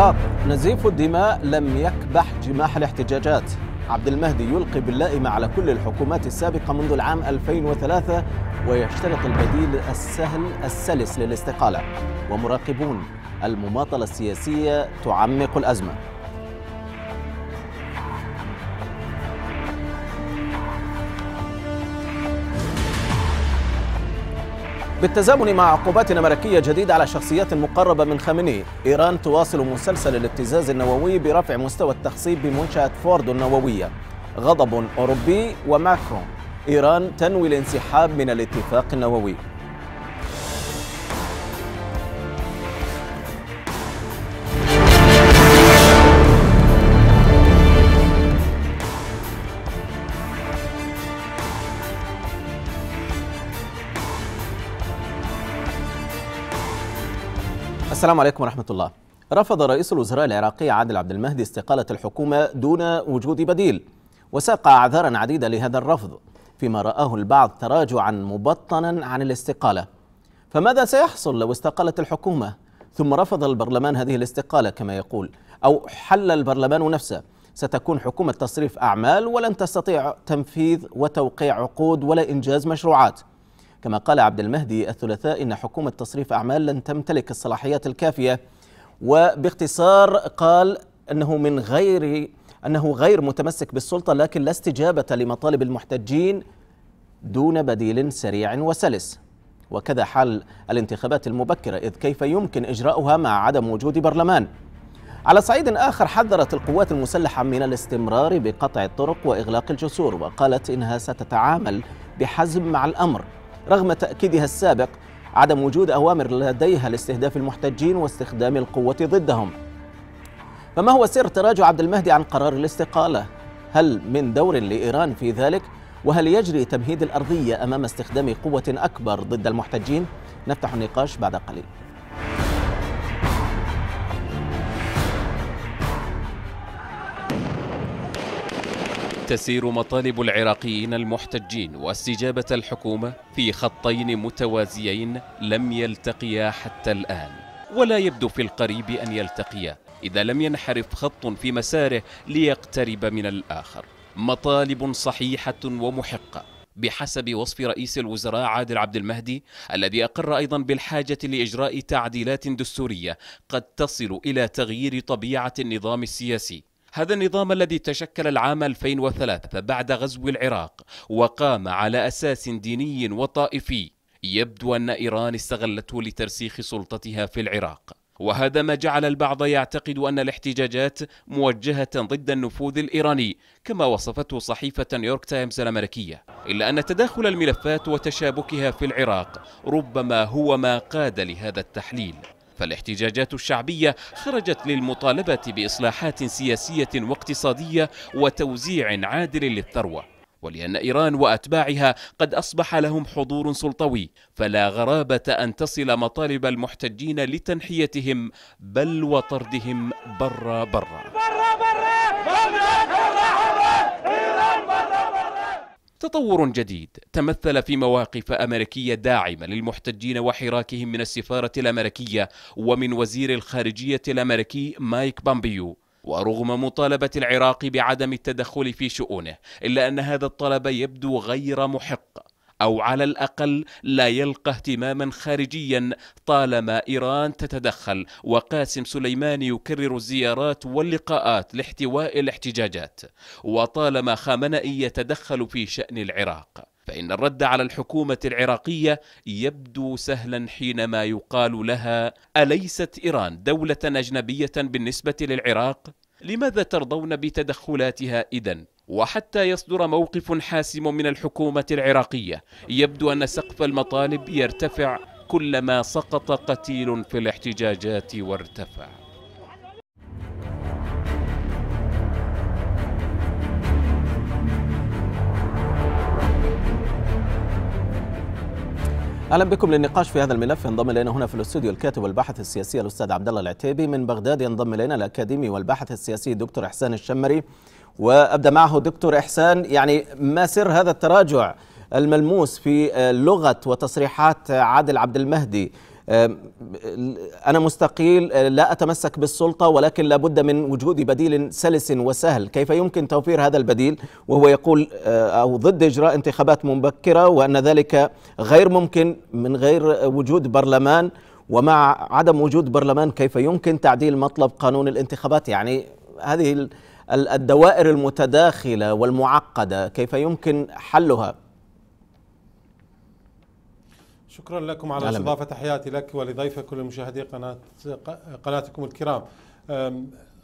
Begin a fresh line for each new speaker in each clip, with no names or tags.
العراق نزيف الدماء لم يكبح جماح الاحتجاجات عبد المهدي يلقي باللائمة على كل الحكومات السابقة منذ العام 2003 ويشترط البديل السهل السلس للاستقالة ومراقبون المماطلة السياسية تعمق الأزمة بالتزامن مع عقوبات أمريكية جديدة على شخصيات مقربة من خامنئي إيران تواصل مسلسل الابتزاز النووي برفع مستوى التخصيب بمنشأة فورد النووية غضب أوروبي وماكرون إيران تنوي الانسحاب من الاتفاق النووي السلام عليكم ورحمة الله رفض رئيس الوزراء العراقي عادل عبد المهدي استقالة الحكومة دون وجود بديل وساق أعذارا عديدة لهذا الرفض فيما رآه البعض تراجعا مبطنا عن الاستقالة فماذا سيحصل لو استقالت الحكومة ثم رفض البرلمان هذه الاستقالة كما يقول أو حل البرلمان نفسه ستكون حكومة تصريف أعمال ولن تستطيع تنفيذ وتوقيع عقود ولا إنجاز مشروعات كما قال عبد المهدي الثلاثاء إن حكومة تصريف أعمال لن تمتلك الصلاحيات الكافية وباختصار قال أنه من غير أنه غير متمسك بالسلطة لكن لا استجابة لمطالب المحتجين دون بديل سريع وسلس وكذا حال الانتخابات المبكرة إذ كيف يمكن إجراؤها مع عدم وجود برلمان على صعيد آخر حذرت القوات المسلحة من الاستمرار بقطع الطرق وإغلاق الجسور وقالت إنها ستتعامل بحزم مع الأمر رغم تأكيدها السابق عدم وجود أوامر لديها لاستهداف المحتجين واستخدام القوة ضدهم فما هو سر تراجع عبد المهدي عن قرار الاستقالة؟ هل من دور لإيران في ذلك؟ وهل يجري تمهيد الأرضية أمام استخدام قوة أكبر ضد المحتجين؟ نفتح النقاش بعد قليل
تسير مطالب العراقيين المحتجين واستجابة الحكومة في خطين متوازيين لم يلتقيا حتى الآن ولا يبدو في القريب أن يلتقيا إذا لم ينحرف خط في مساره ليقترب من الآخر مطالب صحيحة ومحقة بحسب وصف رئيس الوزراء عادل عبد المهدي الذي أقر أيضا بالحاجة لإجراء تعديلات دستورية قد تصل إلى تغيير طبيعة النظام السياسي هذا النظام الذي تشكل العام 2003 بعد غزو العراق وقام على أساس ديني وطائفي يبدو أن إيران استغلته لترسيخ سلطتها في العراق وهذا ما جعل البعض يعتقد أن الاحتجاجات موجهة ضد النفوذ الإيراني كما وصفته صحيفة نيويورك تايمز الأمريكية إلا أن تداخل الملفات وتشابكها في العراق ربما هو ما قاد لهذا التحليل فالاحتجاجات الشعبية خرجت للمطالبة بإصلاحات سياسية واقتصادية وتوزيع عادل للثروة ولأن إيران وأتباعها قد أصبح لهم حضور سلطوي فلا غرابة أن تصل مطالب المحتجين لتنحيتهم بل وطردهم برا برا, برا, برا, برا,
برا, برا, برا, برا,
برا, برا, برا
تطور جديد تمثل في مواقف امريكيه داعمه للمحتجين وحراكهم من السفاره الامريكيه ومن وزير الخارجيه الامريكي مايك بامبيو ورغم مطالبة العراق بعدم التدخل في شؤونه إلا أن هذا الطلب يبدو غير محق أو على الأقل لا يلقى اهتماما خارجيا طالما إيران تتدخل وقاسم سليماني يكرر الزيارات واللقاءات لاحتواء الاحتجاجات وطالما خامنئي يتدخل في شأن العراق فإن الرد على الحكومة العراقية يبدو سهلا حينما يقال لها أليست إيران دولة أجنبية بالنسبة للعراق؟ لماذا ترضون بتدخلاتها إذن؟ وحتى يصدر موقف حاسم من الحكومة العراقية يبدو أن سقف المطالب يرتفع كلما سقط قتيل في الاحتجاجات وارتفع
اهلا بكم للنقاش في هذا الملف ينضم الينا هنا في الاستوديو الكاتب والباحث السياسي الاستاذ عبد الله العتيبي من بغداد ينضم الينا الاكاديمي والباحث السياسي دكتور احسان الشمري وابدا معه دكتور احسان يعني ما سر هذا التراجع الملموس في لغه وتصريحات عادل عبد المهدي أنا مستقيل لا أتمسك بالسلطة ولكن لابد من وجود بديل سلس وسهل كيف يمكن توفير هذا البديل وهو يقول أه، أو ضد إجراء انتخابات مبكرة وأن ذلك غير ممكن من غير وجود برلمان ومع عدم وجود برلمان كيف يمكن تعديل مطلب قانون الانتخابات يعني هذه الدوائر المتداخله والمعقده كيف يمكن حلها
شكرا لكم على استضافه تحياتي لك ولضيفك مشاهدي قناه قناتكم الكرام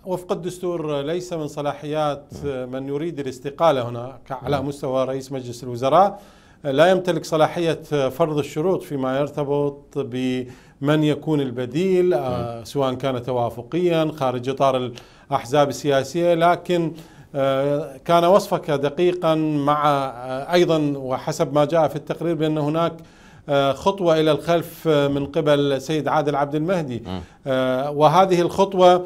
وفق الدستور ليس من صلاحيات من يريد الاستقاله هنا على نعم. مستوى رئيس مجلس الوزراء لا يمتلك صلاحية فرض الشروط فيما يرتبط بمن يكون البديل نعم. سواء كان توافقيا خارج إطار أحزاب السياسية لكن آه، كان وصفك دقيقا مع آه، أيضا وحسب ما جاء في التقرير بأن هناك آه، خطوة إلى الخلف من قبل السيد عادل عبد المهدي وهذه الخطوة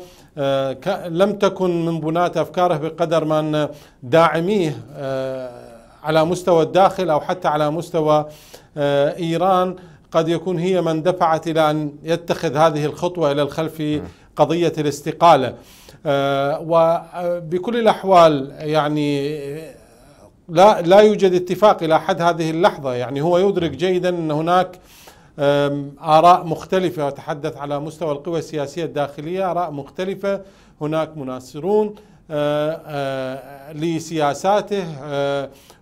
لم تكن من بناة أفكاره بقدر ما أن داعميه على مستوى الداخل أو حتى على مستوى إيران قد يكون هي من دفعت إلى أن يتخذ هذه الخطوة إلى الخلف في قضية الاستقالة آه، وبكل آه، الأحوال يعني آه، لا لا يوجد اتفاق إلى حد هذه اللحظة يعني هو يدرك جيدا أن هناك آراء مختلفة أتحدث على مستوى القوى السياسية الداخلية آراء مختلفة هناك مناصرون لسياساته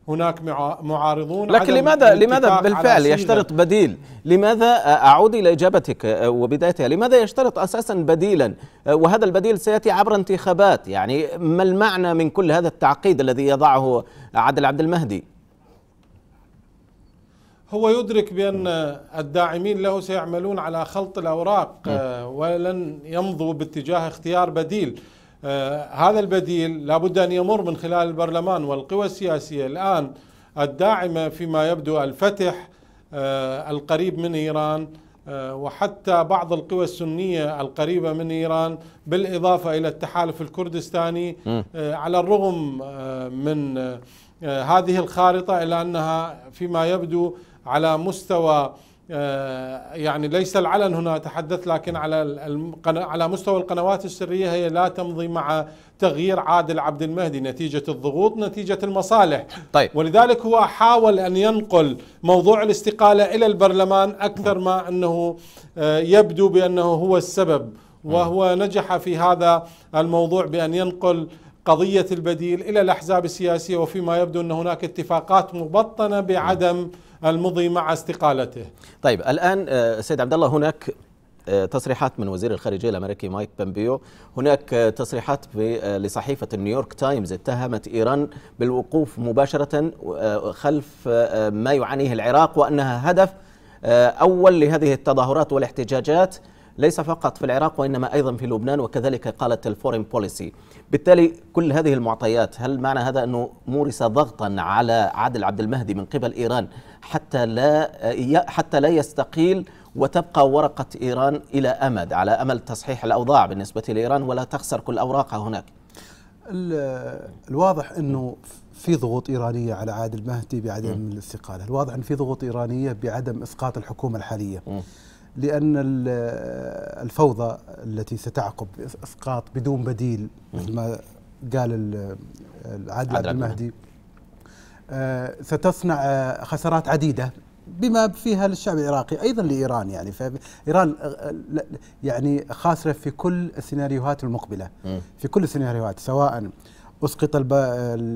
هناك معارضون لكن لماذا لماذا بالفعل يشترط
بديل؟ لماذا اعود الى اجابتك آه، وبدايتها، لماذا يشترط اساسا بديلا؟ آه، وهذا البديل سياتي عبر انتخابات، يعني ما المعنى من كل هذا التعقيد الذي يضعه عادل عبد المهدي؟
هو يدرك بان الداعمين له سيعملون على خلط الاوراق آه، ولن يمضوا باتجاه اختيار بديل. آه، هذا البديل لابد أن يمر من خلال البرلمان والقوى السياسية الآن الداعمة فيما يبدو الفتح آه، القريب من إيران آه، وحتى بعض القوى السنية القريبة من إيران بالإضافة إلى التحالف الكردستاني على الرغم من هذه الخارطة إلا أنها فيما يبدو على مستوى آه، يعني ليس العلن هنا أتحدث لكن على على مستوى القنوات السرية هي لا تمضي مع تغيير عادل عبد المهدي نتيجة الضغوط نتيجة المصالح طيب. ولذلك هو حاول أن ينقل موضوع الاستقالة إلى البرلمان أكثر ما أنه آه، يبدو بأنه هو السبب وهو نجح في هذا الموضوع بأن ينقل قضية البديل إلى الأحزاب السياسية وفيما يبدو أن هناك اتفاقات مبطنة بعدم المضي مع استقالته طيب
الآن آه، سيد عبد الله هناك آه، تصريحات من وزير الخارجيه الامريكي مايك بامبيو، هناك آه، تصريحات لصحيفه النيويورك تايمز اتهمت ايران بالوقوف مباشره خلف ما يعانيه العراق وانها هدف اول لهذه التظاهرات والاحتجاجات ليس فقط في العراق وإنما أيضا في لبنان وكذلك قالت الفورين بوليسي بالتالي كل هذه المعطيات هل معنى هذا أنه مورس ضغطا على عادل عبد المهدي من قبل إيران حتى لا حتى لا يستقيل وتبقى ورقة إيران إلى أمد على أمل تصحيح الأوضاع بالنسبة لإيران ولا تخسر كل أوراقها هناك
الواضح أنه في ضغوط إيرانية على عادل مهدي بعدم الاستقالة الواضح أن في ضغوط إيرانية بعدم إسقاط الحكومة الحالية م. لأن الفوضى التي ستعقب إسقاط بدون بديل مثل ما قال العادل عبد المهدي آه، ستصنع خسارات عديدة بما فيها للشعب العراقي ايضا لايران يعني فايران آه، يعني خاسره في كل السيناريوهات المقبله في كل السيناريوهات سواء اسقط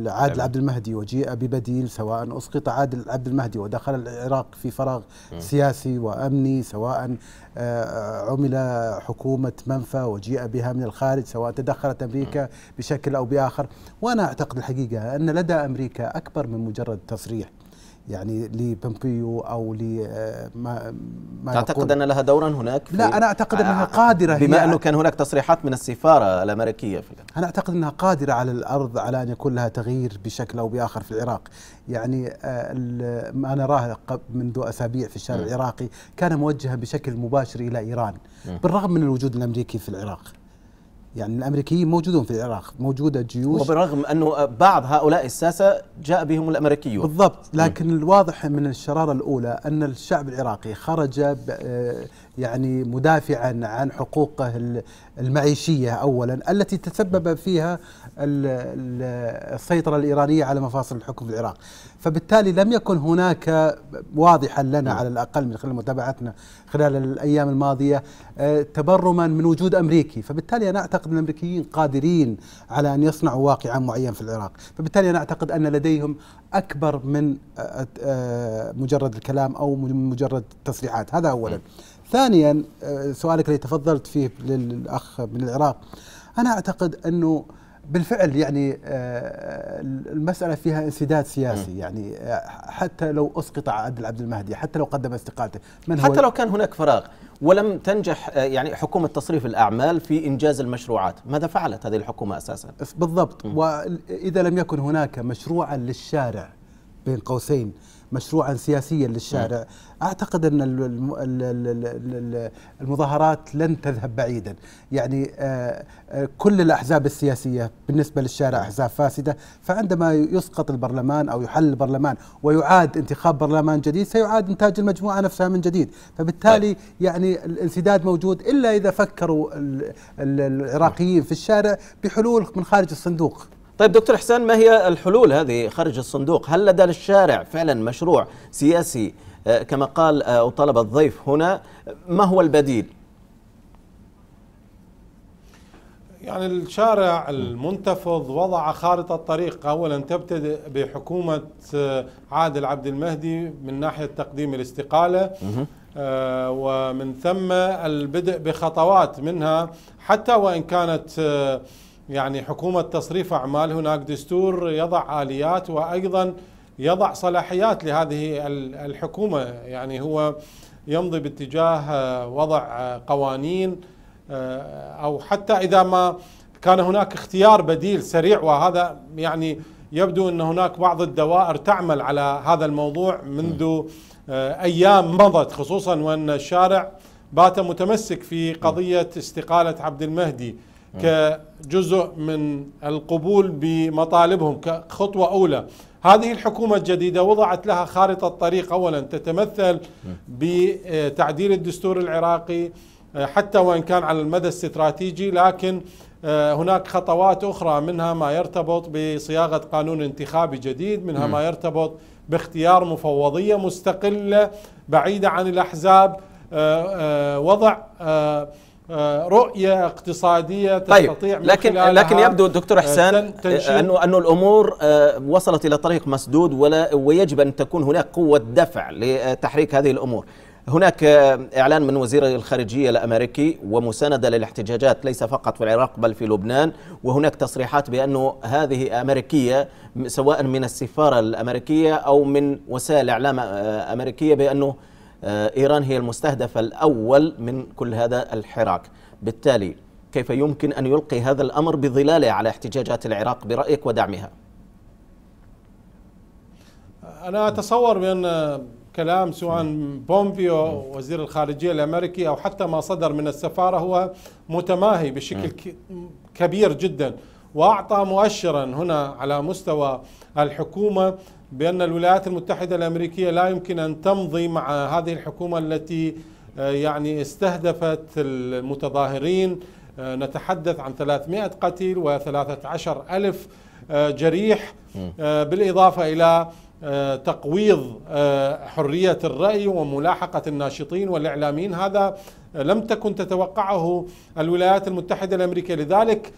عادل عبد المهدي وجيء ببديل سواء اسقط عادل عبد المهدي ودخل العراق في فراغ سياسي وامني سواء آه، عمل حكومه منفى وجيء بها من الخارج سواء تدخلت امريكا بشكل او باخر وانا اعتقد الحقيقه ان لدى امريكا اكبر من مجرد تصريح يعني لبومبيو او ل آه، ما, ما تعتقد
ان لها دورا هناك في لا انا اعتقد آه، انها
قادره بما انه كان هناك تصريحات من
السفاره الامريكيه في
انا اعتقد انها قادره على الارض على ان يكون لها تغيير بشكل او باخر في العراق يعني آه، ما نراه منذ اسابيع في الشارع م. العراقي كان موجها بشكل مباشر الى ايران م. بالرغم من الوجود الامريكي في العراق يعني الامريكيين موجودون في العراق موجوده جيوش
وبرغم انه بعض هؤلاء الساسه جاء بهم الامريكيون
بالضبط لكن م. الواضح من الشراره الاولى ان الشعب العراقي خرج آه، يعني مدافعا عن حقوقه المعيشيه اولا التي تسبب فيها السيطره الايرانيه على مفاصل الحكم في العراق، فبالتالي لم يكن هناك واضحا لنا نعم. على الاقل من خلال متابعتنا خلال الايام الماضيه آه، تبرما من وجود امريكي، فبالتالي انا اعتقد ان الامريكيين قادرين على ان يصنعوا واقعا معين في العراق، فبالتالي انا اعتقد ان لديهم اكبر من آه، آه، مجرد الكلام او مجرد التصريحات، هذا اولا. نعم. ثانيا آه، سؤالك اللي تفضلت فيه للاخ من العراق انا اعتقد انه بالفعل يعني آه، المسألة فيها انسداد سياسي يعني آه، حتى لو أسقط عادل عبد المهدي حتى لو قدم استقالته من حتى لو
كان هناك فراغ ولم تنجح يعني حكومة تصريف الأعمال في إنجاز المشروعات ماذا فعلت هذه الحكومة أساسا؟
بالضبط وإذا لم يكن هناك مشروعا للشارع بين قوسين مشروعا سياسيا للشارع نعم. اعتقد ان المظاهرات لن تذهب بعيدا يعني آه، آه، كل الاحزاب السياسيه بالنسبه للشارع نعم. احزاب فاسده فعندما يسقط البرلمان او يحل البرلمان ويعاد انتخاب برلمان جديد سيعاد انتاج المجموعه نفسها من جديد فبالتالي طيب. يعني الانسداد موجود الا اذا فكروا العراقيين في الشارع بحلول من خارج الصندوق
طيب دكتور حسان ما هي الحلول هذه خارج الصندوق هل لدى الشارع فعلا مشروع سياسي آه، كما قال أو آه، طلب الضيف هنا ما هو البديل
يعني الشارع المنتفض وضع خارطة طريق أولا تبتدئ بحكومة آه، عادل عبد المهدي من ناحية تقديم الاستقالة ومن ثم البدء بخطوات منها حتى وإن كانت يعني حكومة تصريف أعمال هناك دستور يضع آليات وأيضا يضع صلاحيات لهذه الحكومة يعني هو يمضي باتجاه آه، وضع آه، قوانين آه، أو حتى إذا ما كان هناك اختيار بديل سريع وهذا يعني يبدو أن هناك بعض الدوائر تعمل على هذا الموضوع منذ نعم. أيام مضت خصوصا وأن الشارع بات متمسك في قضية استقالة عبد المهدي كجزء من القبول بمطالبهم كخطوة أولى هذه الحكومة الجديدة وضعت لها خارطة طريق أولا تتمثل بتعديل الدستور العراقي حتى وإن كان على المدى الاستراتيجي لكن آه، هناك خطوات أخرى منها ما يرتبط بصياغة قانون انتخابي جديد منها ما يرتبط باختيار مفوضية مستقلة بعيدة عن الأحزاب آه، آه، وضع آه، رؤية اقتصادية طيب، تستطيع طيب لكن لكن يبدو دكتور آه، حسان آه، انه
انه الامور وصلت الى طريق مسدود ولا ويجب ان تكون هناك قوة دفع لتحريك هذه الامور. هناك اعلان من وزير الخارجيه الامريكي ومسانده للاحتجاجات ليس فقط في العراق بل في لبنان وهناك تصريحات بانه هذه امريكيه سواء من السفاره الامريكيه او من وسائل اعلام امريكيه بانه آه، إيران هي المستهدف الأول من كل هذا الحراك بالتالي كيف يمكن أن يلقي هذا الأمر بظلاله على احتجاجات العراق برأيك ودعمها
أنا أتصور بأن كلام سواء بومبيو وزير الخارجية الأمريكي أو حتى ما صدر من السفارة هو متماهي بشكل كبير جدا وأعطى مؤشرا هنا على مستوى الحكومة بأن الولايات المتحدة الأمريكية لا يمكن أن تمضي مع هذه الحكومة التي آه، يعني استهدفت المتظاهرين آه، نتحدث عن 300 قتيل و13 ألف آه، جريح بالإضافة إلى تقويض حرية الرأي وملاحقة الناشطين والإعلاميين هذا لم تكن تتوقعه الولايات المتحدة الأمريكية لذلك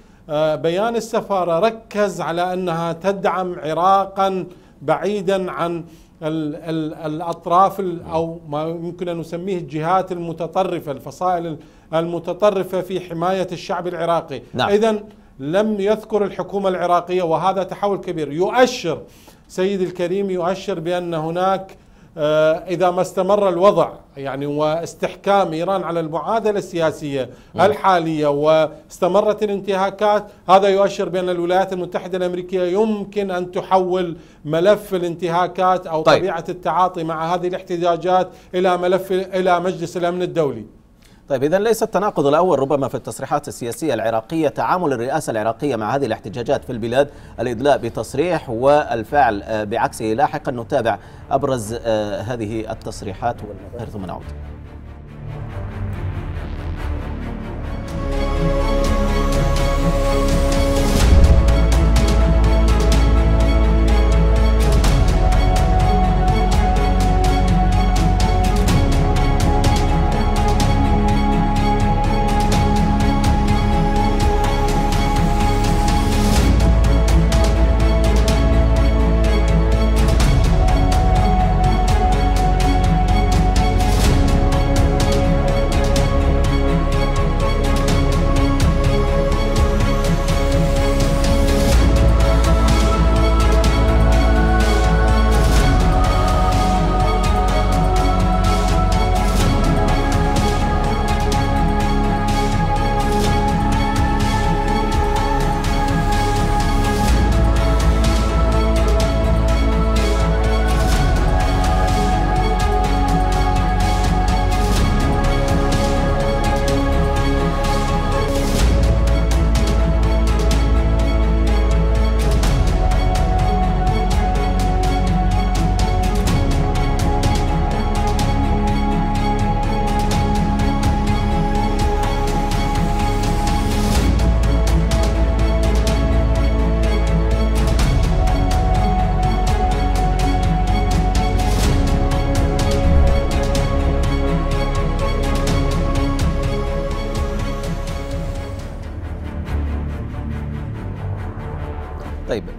بيان السفارة ركز على أنها تدعم عراقاً بعيدا عن الأطراف نعم. أو ما يمكن أن نسميه الجهات المتطرفة الفصائل المتطرفة في حماية الشعب العراقي نعم. إذا لم يذكر الحكومة العراقية وهذا تحول كبير يؤشر سيد الكريم يؤشر بأن هناك آه، إذا ما استمر الوضع يعني واستحكام إيران على المعادلة السياسية نعم. الحالية واستمرت الانتهاكات هذا يؤشر بأن الولايات المتحدة الأمريكية يمكن أن تحول ملف الانتهاكات أو طيب. طبيعة التعاطي مع هذه الاحتجاجات إلى ملف إلى مجلس الأمن الدولي طيب إذا ليس التناقض الأول ربما في التصريحات السياسية العراقية
تعامل الرئاسة العراقية مع هذه الاحتجاجات في البلاد الإدلاء بتصريح والفعل آه، بعكسه لاحقا نتابع أبرز آه، هذه التصريحات ثم نعود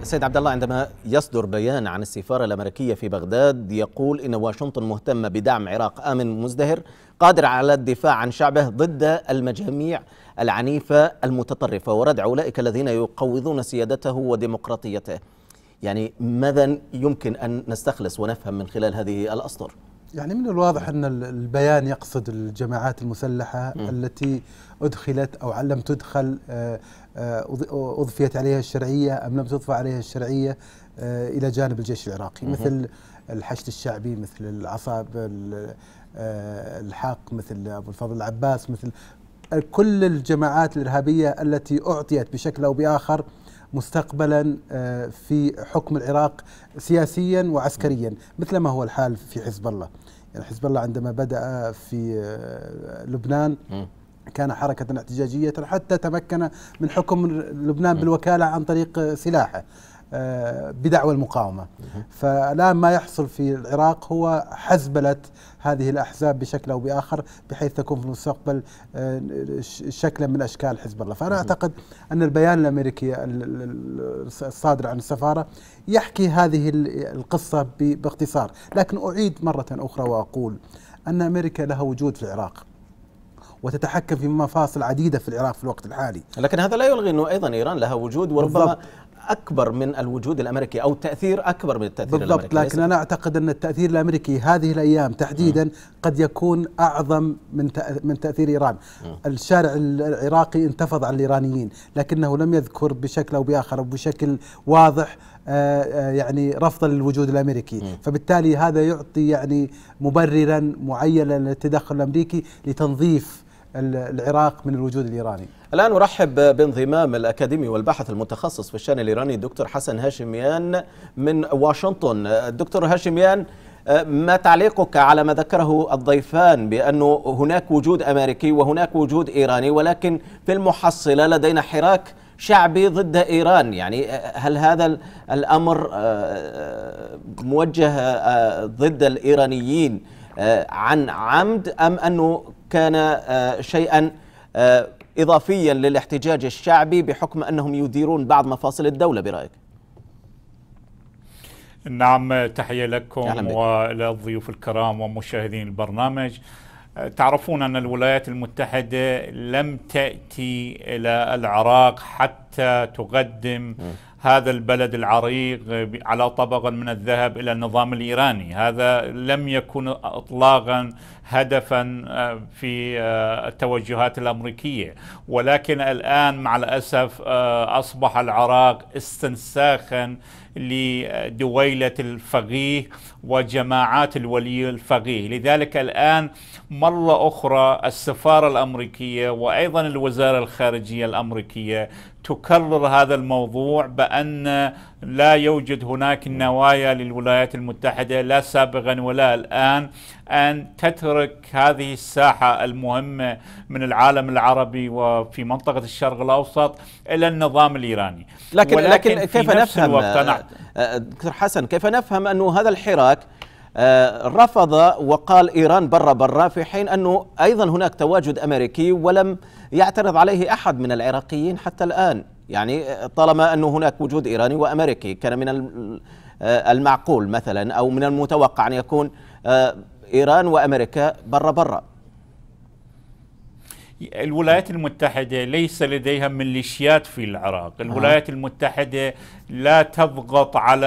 سيد عبد الله عندما يصدر بيان عن السفارة الأمريكية في بغداد يقول إن واشنطن مهتمة بدعم عراق آمن مزدهر قادر على الدفاع عن شعبه ضد المجاميع العنيفة المتطرفة وردع أولئك الذين يقوضون سيادته وديمقراطيته يعني ماذا يمكن أن نستخلص ونفهم من خلال هذه الأسطر؟
يعني من الواضح ان البيان يقصد الجماعات المسلحه م. التي ادخلت او لم تدخل آه، آه، اضفيت عليها الشرعيه ام لم تضفى عليها الشرعيه آه، الى جانب الجيش العراقي مثل الحشد الشعبي مثل العصاب آه، الحاق مثل ابو الفضل العباس مثل كل الجماعات الارهابيه التي اعطيت بشكل او باخر مستقبلا في حكم العراق سياسيا وعسكريا مثل ما هو الحال في حزب الله يعني حزب الله عندما بدا في لبنان كان حركة احتجاجية حتى تمكن من حكم لبنان بالوكالة عن طريق سلاحه آه، بدعوى المقاومة فالآن ما يحصل في العراق هو حزبلة هذه الأحزاب بشكل أو بآخر بحيث تكون في المستقبل آه، شكلا من أشكال حزب الله فأنا أعتقد أن البيان الأمريكي الصادر عن السفارة يحكي هذه القصة باختصار لكن أعيد مرة أخرى وأقول أن أمريكا لها وجود في العراق وتتحكم في مفاصل عديده في العراق في الوقت الحالي.
لكن هذا لا يلغي انه ايضا ايران لها وجود وربما بالضبط. اكبر من الوجود الامريكي او تاثير اكبر من التاثير بالضبط الامريكي لكن انا
اعتقد ان التاثير الامريكي هذه الايام تحديدا م. قد يكون اعظم من من تاثير ايران. م. الشارع العراقي انتفض على الايرانيين لكنه لم يذكر بشكل او باخر او بشكل واضح آه، آه، يعني رفضا للوجود الامريكي م. فبالتالي هذا يعطي يعني مبررا معينا للتدخل الامريكي لتنظيف العراق من الوجود الايراني.
الان ارحب بانضمام الاكاديمي والباحث المتخصص في الشان الايراني الدكتور حسن هاشميان من واشنطن. دكتور هاشميان ما تعليقك على ما ذكره الضيفان بانه هناك وجود امريكي وهناك وجود ايراني ولكن في المحصله لدينا حراك شعبي ضد ايران يعني هل هذا الامر آه، آه، موجه آه، ضد الايرانيين آه، عن عمد أم أنه كان آه، شيئا آه، إضافيا للاحتجاج الشعبي بحكم أنهم يديرون بعض مفاصل الدولة برأيك
نعم تحية لكم وللضيوف الكرام ومشاهدين البرنامج تعرفون أن الولايات المتحدة لم تأتي إلى العراق حتى تقدم م. هذا البلد العريق على طبق من الذهب الى النظام الايراني، هذا لم يكن اطلاقا هدفا آه، في آه، التوجهات الامريكيه، ولكن الان مع الاسف آه، اصبح العراق استنساخا لدويلة الفقيه وجماعات الولي الفقيه لذلك الآن مرة أخرى السفارة الأمريكية وأيضا الوزارة الخارجية الأمريكية تكرر هذا الموضوع بان لا يوجد هناك نوايا للولايات المتحده لا سابقا ولا الان ان تترك هذه الساحه المهمه من العالم العربي وفي منطقه الشرق الاوسط الى النظام الايراني لكن ولكن لكن كيف نفهم أه، دكتور حسن كيف
نفهم انه هذا الحراك آه، رفض وقال إيران برا برا في حين أنه أيضا هناك تواجد أمريكي ولم يعترض عليه أحد من العراقيين حتى الآن يعني طالما أنه هناك وجود إيراني وأمريكي كان من آه، المعقول مثلا أو من المتوقع أن يكون آه، إيران وأمريكا برا برا
الولايات المتحدة ليس لديها ميليشيات في العراق الولايات المتحدة لا تضغط على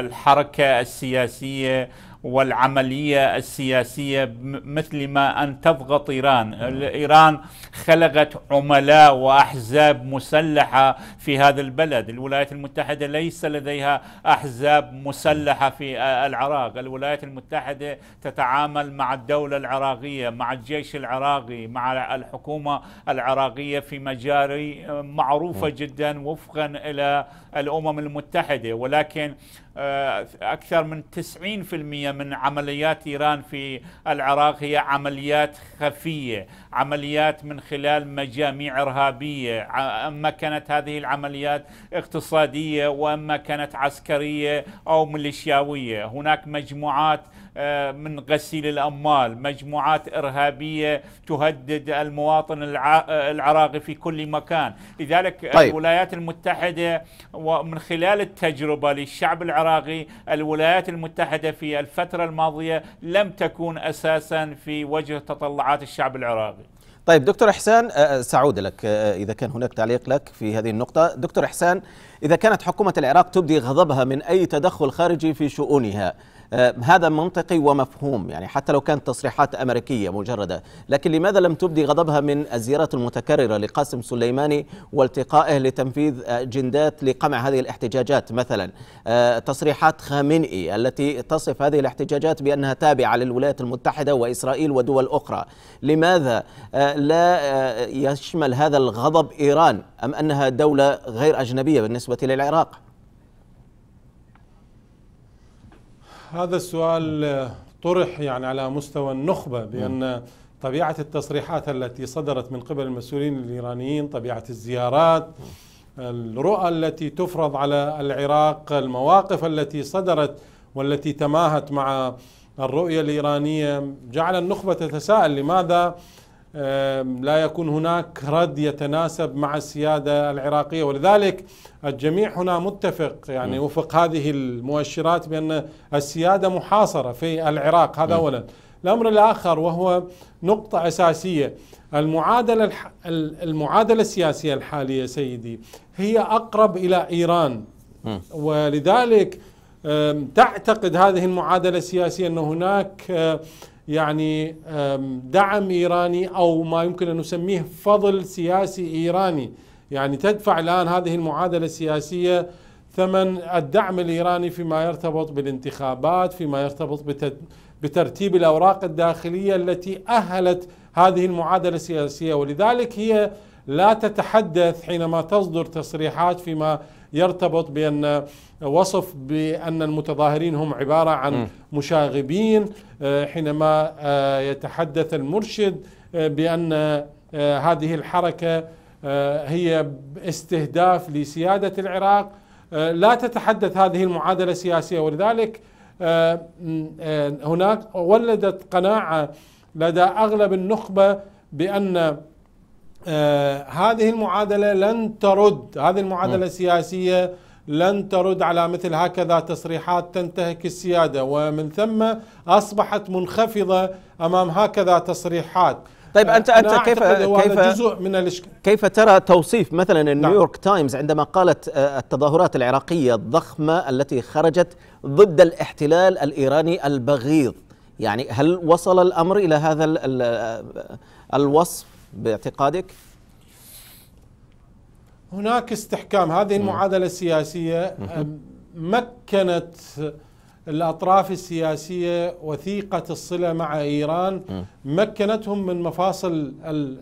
الحركة السياسية والعملية السياسية مثل ما أن تضغط إيران إيران خلقت عملاء وأحزاب مسلحة في هذا البلد الولايات المتحدة ليس لديها أحزاب مسلحة في العراق الولايات المتحدة تتعامل مع الدولة العراقية مع الجيش العراقي مع الحكومة العراقية في مجاري آه، معروفة جدا وفقا إلى الأمم المتحدة ولكن آه، أكثر من 90% من عمليات إيران في العراق هي عمليات خفية عمليات من خلال مجاميع إرهابية أما كانت هذه العمليات اقتصادية وأما كانت عسكرية أو ميليشياوية هناك مجموعات آه، من غسيل الأموال مجموعات إرهابية تهدد المواطن العراقي في كل مكان لذلك طيب. الولايات المتحدة ومن خلال التجربة للشعب العراقي الولايات المتحدة في الفترة الماضية لم تكون أساسا في وجه تطلعات الشعب العراقي
طيب دكتور إحسان آه، آه، سعود لك إذا كان هناك تعليق لك في هذه النقطة دكتور إحسان إذا كانت حكومة العراق تبدي غضبها من أي تدخل خارجي في شؤونها آه، هذا منطقي ومفهوم يعني حتى لو كانت تصريحات أمريكية مجردة لكن لماذا لم تبدي غضبها من الزيارات المتكررة لقاسم سليماني والتقائه لتنفيذ آه، جندات لقمع هذه الاحتجاجات مثلا آه، تصريحات خامنئي التي تصف هذه الاحتجاجات بأنها تابعة للولايات المتحدة وإسرائيل ودول أخرى لماذا لا يشمل هذا الغضب إيران أم أنها دولة غير أجنبية بالنسبة للعراق؟
هذا السؤال طرح يعني على مستوى النخبة نعم. بأن طبيعة التصريحات التي صدرت من قبل المسؤولين الإيرانيين طبيعة الزيارات الرؤى التي تفرض على العراق المواقف التي صدرت والتي تماهت مع الرؤية الإيرانية جعل النخبة تتساءل لماذا لا يكون هناك رد يتناسب مع السياده العراقيه ولذلك الجميع هنا متفق يعني وفق هذه المؤشرات بان السياده محاصره في العراق هذا اولا الامر الاخر وهو نقطه اساسيه المعادله المعادله السياسيه الحاليه سيدي هي اقرب الى ايران ولذلك تعتقد هذه المعادله السياسيه ان هناك يعني دعم ايراني او ما يمكن ان نسميه فضل سياسي ايراني يعني تدفع الان هذه المعادله السياسيه ثمن الدعم الايراني فيما يرتبط بالانتخابات فيما يرتبط بترتيب الاوراق الداخليه التي اهلت هذه المعادله السياسيه ولذلك هي لا تتحدث حينما تصدر تصريحات فيما يرتبط بأن وصف بأن المتظاهرين هم عبارة عن مشاغبين آه، حينما آه، يتحدث المرشد آه، بأن هذه الحركة هي استهداف لسيادة العراق لا تتحدث هذه المعادلة السياسية ولذلك هناك ولدت قناعة لدى أغلب النخبة بأن آه، هذه المعادله لن ترد هذه المعادله السياسيه لن ترد على مثل هكذا تصريحات تنتهك السياده ومن ثم اصبحت منخفضه امام هكذا تصريحات طيب انت آه، انت كيف كيف جزء من
كيف ترى توصيف مثلا النيويورك نعم. تايمز عندما قالت آه، التظاهرات العراقيه الضخمه التي خرجت ضد الاحتلال الايراني البغيض يعني هل وصل الامر الى هذا الوصف باعتقادك؟
هناك استحكام هذه المعادلة السياسية مكنت الأطراف السياسية وثيقة الصلة مع إيران مكنتهم من مفاصل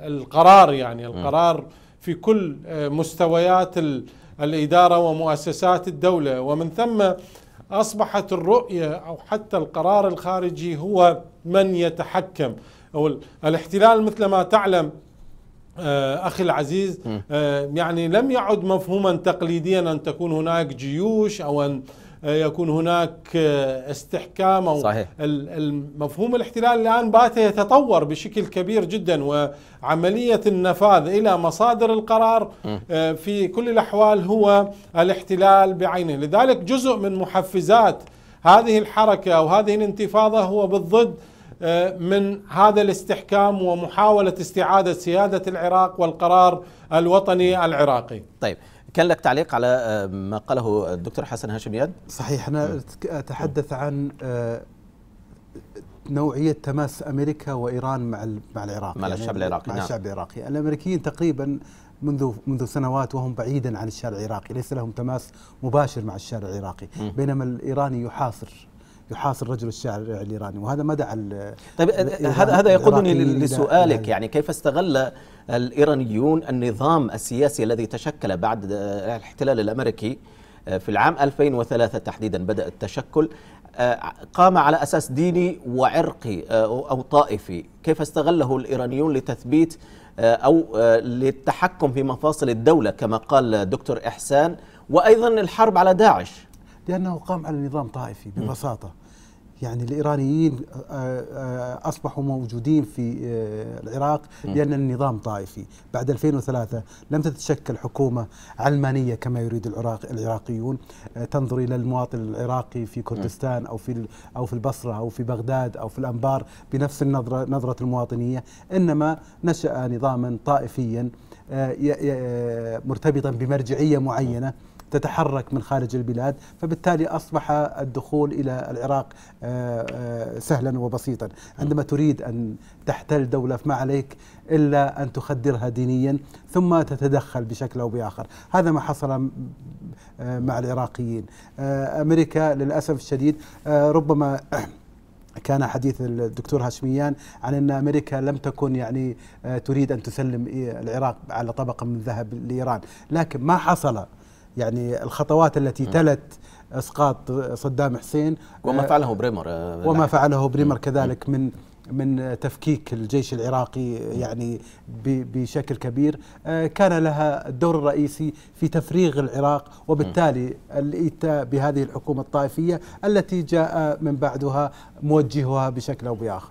القرار يعني القرار في كل آه، مستويات الإدارة ومؤسسات الدولة ومن ثم أصبحت الرؤية أو حتى القرار الخارجي هو من يتحكم أو الاحتلال مثل ما تعلم آه، أخي العزيز آه، يعني لم يعد مفهوما تقليديا أن تكون هناك جيوش أو أن آه، يكون هناك استحكام او صحيح. المفهوم الاحتلال الان بات يتطور بشكل كبير جدا وعمليه النفاذ الى مصادر القرار في كل الاحوال هو الاحتلال بعينه، لذلك جزء من محفزات هذه الحركه او هذه الانتفاضه هو بالضد آه، من هذا الاستحكام ومحاولة استعادة سيادة العراق والقرار الوطني العراقي طيب كان لك تعليق على آه، ما قاله الدكتور حسن هاشمياد
صحيح أنا أتحدث عن آه، نوعية تماس أمريكا وإيران مع مع العراق مع يعني الشعب العراقي مع نعم. الشعب العراقي الأمريكيين تقريبا منذ منذ سنوات وهم بعيدا عن الشارع العراقي ليس لهم تماس مباشر مع الشارع العراقي بينما الإيراني يحاصر يحاصر رجل الشعر الايراني وهذا ما دعا طيب هذا هذا يقودني لسؤالك
يعني كيف استغل الايرانيون النظام السياسي الذي تشكل بعد الاحتلال الامريكي آه، في العام 2003 تحديدا بدا التشكل آه، قام على اساس ديني وعرقي آه، او طائفي كيف استغله الايرانيون لتثبيت او للتحكم في مفاصل الدوله كما قال دكتور احسان وايضا الحرب على داعش
لانه قام على نظام طائفي ببساطه يعني الايرانيين آه، آه، اصبحوا موجودين في آه، العراق لان النظام طائفي، بعد 2003 لم تتشكل حكومه علمانيه كما يريد العراق العراقيون، تنظر الى المواطن العراقي في كردستان او في او في البصره او في بغداد او في الانبار بنفس النظره نظره المواطنيه، انما نشا نظاما طائفيا مرتبطا بمرجعيه معينه تتحرك من خارج البلاد فبالتالي أصبح الدخول إلى العراق آه، آه، سهلا وبسيطا نعم. عندما تريد أن تحتل دولة ما عليك إلا أن تخدرها دينيا ثم تتدخل بشكل أو بآخر هذا ما حصل آه، مع العراقيين أمريكا للأسف الشديد ربما كان حديث الدكتور هاشميان عن ان امريكا لم تكن يعني تريد ان تسلم العراق على طبقه من ذهب لايران، لكن ما حصل يعني الخطوات التي تلت اسقاط صدام حسين وما آه، فعله
بريمر آه، وما فعله بريمر
كذلك من من تفكيك الجيش العراقي يعني بشكل كبير آه، كان لها الدور الرئيسي في تفريغ العراق وبالتالي الايتاء بهذه الحكومه الطائفيه التي جاء من بعدها موجهها بشكل او باخر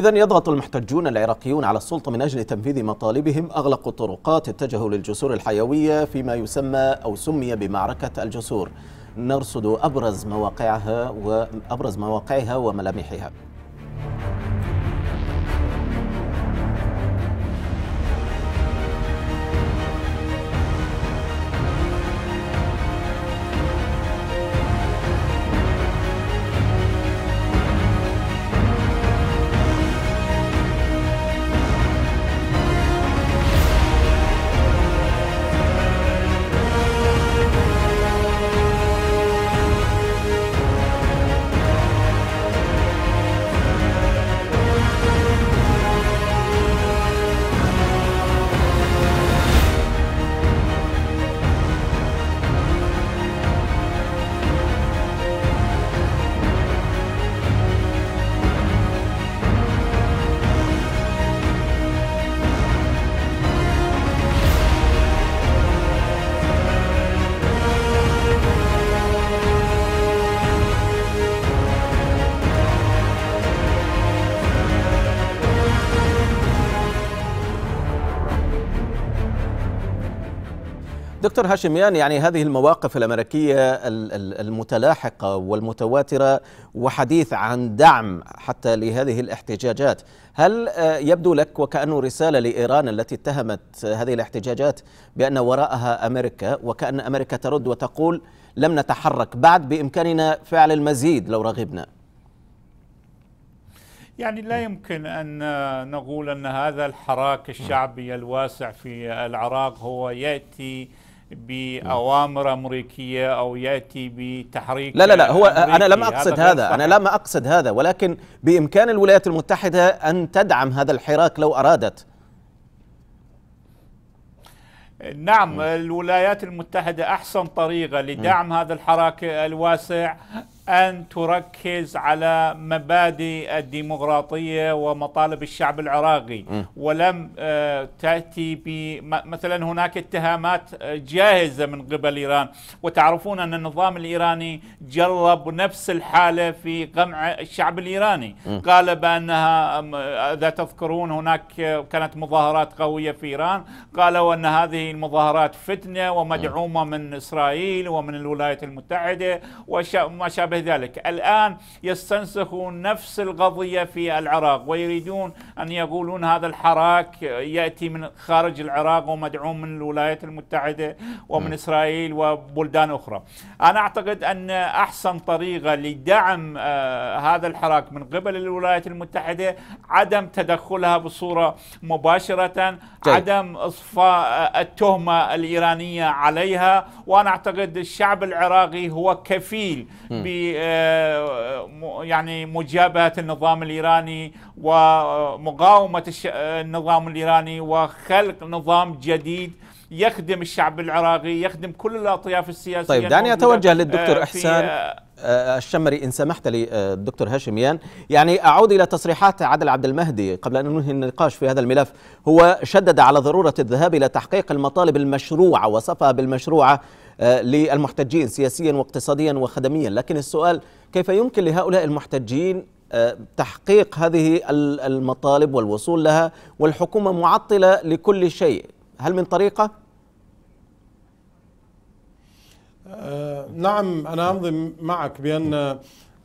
إذا يضغط المحتجون العراقيون على السلطة من أجل تنفيذ مطالبهم أغلقوا الطرقات اتجهوا للجسور الحيوية فيما يسمى أو سمي بمعركة الجسور نرصد أبرز مواقعها وأبرز مواقعها وملامحها دكتور هاشميان يعني-, يعني هذه المواقف الأمريكية المتلاحقة والمتواترة وحديث عن دعم حتى لهذه الاحتجاجات هل آه، يبدو لك وكأنه رسالة لإيران التي اتهمت هذه الاحتجاجات بأن وراءها أمريكا وكأن أمريكا ترد وتقول لم نتحرك بعد بإمكاننا فعل المزيد لو رغبنا
يعني لا يمكن أن نقول أن هذا الحراك الشعبي الواسع في العراق هو يأتي باوامر امريكيه او ياتي بتحريك لا لا لا هو انا لم اقصد هذا, هذا.
انا لم اقصد هذا ولكن بامكان الولايات المتحده ان تدعم هذا الحراك لو ارادت
نعم الولايات المتحدة أحسن طريقة لدعم هذا الحراك الواسع أن تركز على مبادئ الديمقراطية ومطالب الشعب العراقي آه، م. ولم تأتي مثلا هناك اتهامات آه، جاهزة من قبل إيران وتعرفون أن النظام الإيراني جرب نفس الحالة في قمع الشعب الإيراني م. قال بأنها إذا تذكرون هناك كانت مظاهرات قوية في إيران قالوا أن هذه المظاهرات فتنة ومدعومة من إسرائيل ومن الولايات المتحدة وما شابه ذلك الآن يستنسخون نفس القضية في العراق ويريدون أن يقولون هذا الحراك يأتي من خارج العراق ومدعوم من الولايات المتحدة ومن م. إسرائيل وبلدان أخرى أنا أعتقد أن أحسن طريقة لدعم آه، هذا الحراك من قبل الولايات المتحدة عدم تدخلها بصورة مباشرة طيب. عدم إصفاء آه، التهمة الإيرانية عليها وأنا أعتقد الشعب العراقي هو كفيل م. في آه، يعني مجابهه النظام الايراني ومقاومه آه، النظام الايراني وخلق نظام جديد يخدم الشعب العراقي يخدم كل الاطياف السياسيه طيب دعني اتوجه للدكتور آه، احسان
آه، الشمري إن سمحت لي الدكتور آه، هاشميان يعني أعود إلى تصريحات عادل عبد المهدي قبل أن ننهي النقاش في هذا الملف هو شدد على ضرورة الذهاب إلى تحقيق المطالب المشروعة وصفها بالمشروعة آه، للمحتجين سياسيا واقتصاديا وخدميا لكن السؤال كيف يمكن لهؤلاء المحتجين تحقيق هذه المطالب والوصول لها والحكومة معطلة لكل شيء هل من طريقة؟
نعم أنا أمضي معك بأن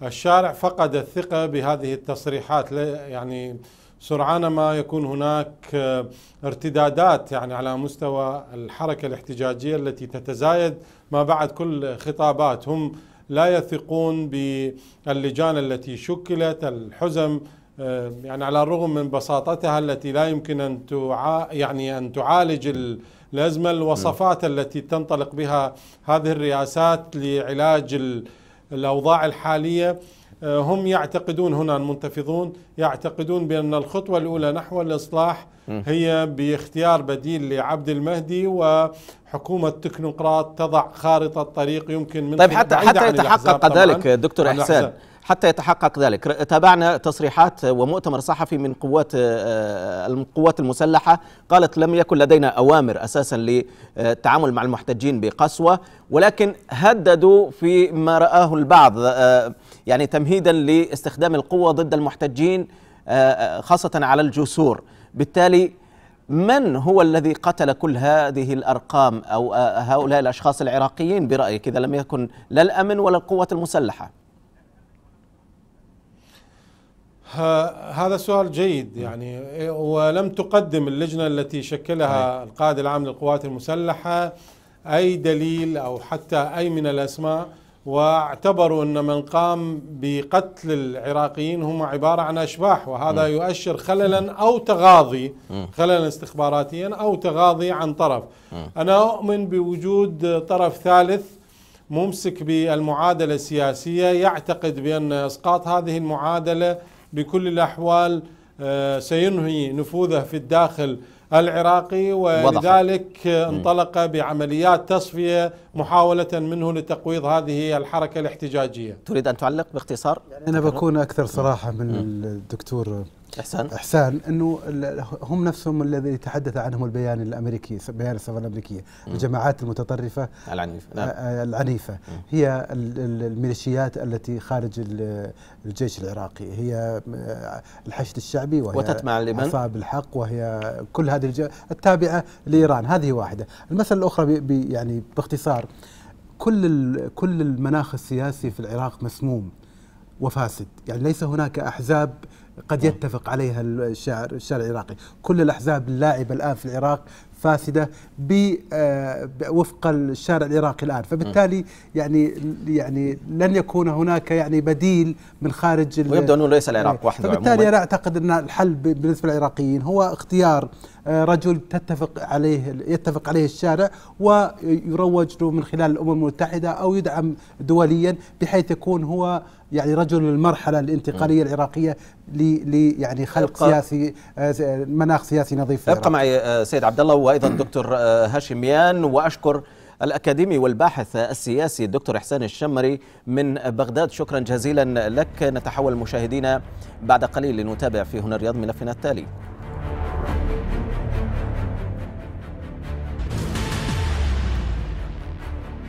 الشارع فقد الثقة بهذه التصريحات يعني سرعان ما يكون هناك ارتدادات يعني على مستوى الحركة الاحتجاجية التي تتزايد ما بعد كل خطابات هم لا يثقون باللجان التي شكلت الحزم آه، يعني على الرغم من بساطتها التي لا يمكن ان يعني ان تعالج لازم الوصفات التي تنطلق بها هذه الرئاسات لعلاج الأوضاع الحالية آه، هم يعتقدون هنا المنتفضون يعتقدون بأن الخطوة الأولى نحو الإصلاح هي باختيار بديل لعبد المهدي وحكومة تكنوقراط تضع خارطة طريق يمكن من طيب حتى حتى يتحقق ذلك دكتور إحسان
حتى يتحقق ذلك تابعنا تصريحات ومؤتمر صحفي من قوات آه، آه، القوات المسلحة قالت لم يكن لدينا أوامر أساسا للتعامل مع المحتجين بقسوة ولكن هددوا في ما رآه البعض آه، يعني تمهيدا لاستخدام القوة ضد المحتجين خاصة على الجسور بالتالي من هو الذي قتل كل هذه الأرقام أو هؤلاء الأشخاص العراقيين برأيك إذا لم يكن لا الأمن ولا القوات المسلحة
هذا سؤال جيد يعني إيه، ولم تقدم اللجنة التي شكلها القائد العام للقوات المسلحة أي دليل أو حتى أي من الأسماء واعتبروا أن من قام بقتل العراقيين هم عبارة عن أشباح وهذا يؤشر خللا أو تغاضي خللا استخباراتيا أو تغاضي عن طرف أنا أؤمن بوجود طرف ثالث ممسك بالمعادلة السياسية يعتقد بأن إسقاط هذه المعادلة بكل الأحوال آه، سينهي نفوذه في الداخل العراقي ولذلك انطلق بعمليات تصفية محاولة منه لتقويض هذه الحركة الاحتجاجية تريد أن تعلق
باختصار؟ يعني أنا بكون أكثر صراحة من الدكتور إحسان إحسان أنه هم نفسهم الذي تحدث عنهم البيان الأمريكي بيان السفارة الأمريكية الجماعات المتطرفة
آه، نعم. آه، العنيفة نعم. العنيفة
هي الميليشيات التي خارج الجيش العراقي هي آه، الحشد الشعبي وهي وتتمع لمن؟ عصاب الحق وهي كل هذه التابعة لإيران هذه واحدة المسألة الأخرى يعني باختصار الأخبار كل كل المناخ السياسي في العراق مسموم وفاسد يعني ليس هناك أحزاب قد نعم. يتفق عليها الشاعر الشارع العراقي كل الأحزاب اللاعبة الآن في العراق فاسده آه، وفق الشارع العراقي الان نعم. فبالتالي يعني يعني لن يكون هناك يعني بديل من خارج ويبدو انه ليس العراق إيه. وحده فبالتالي انا اعتقد ان الحل بالنسبه للعراقيين هو اختيار آه، رجل تتفق عليه يتفق عليه الشارع ويروج له من خلال الامم المتحده او يدعم دوليا بحيث يكون هو يعني رجل المرحله الانتقاليه العراقيه ل يعني خلق سياسي آه، مناخ سياسي نظيف ابقى
معي آه، سيد عبد الله وايضا دكتور هاشميان واشكر الأكاديمي والباحث السياسي الدكتور إحسان الشمري من بغداد شكرا جزيلا لك نتحول مشاهدينا بعد قليل لنتابع في هنا الرياض ملفنا التالي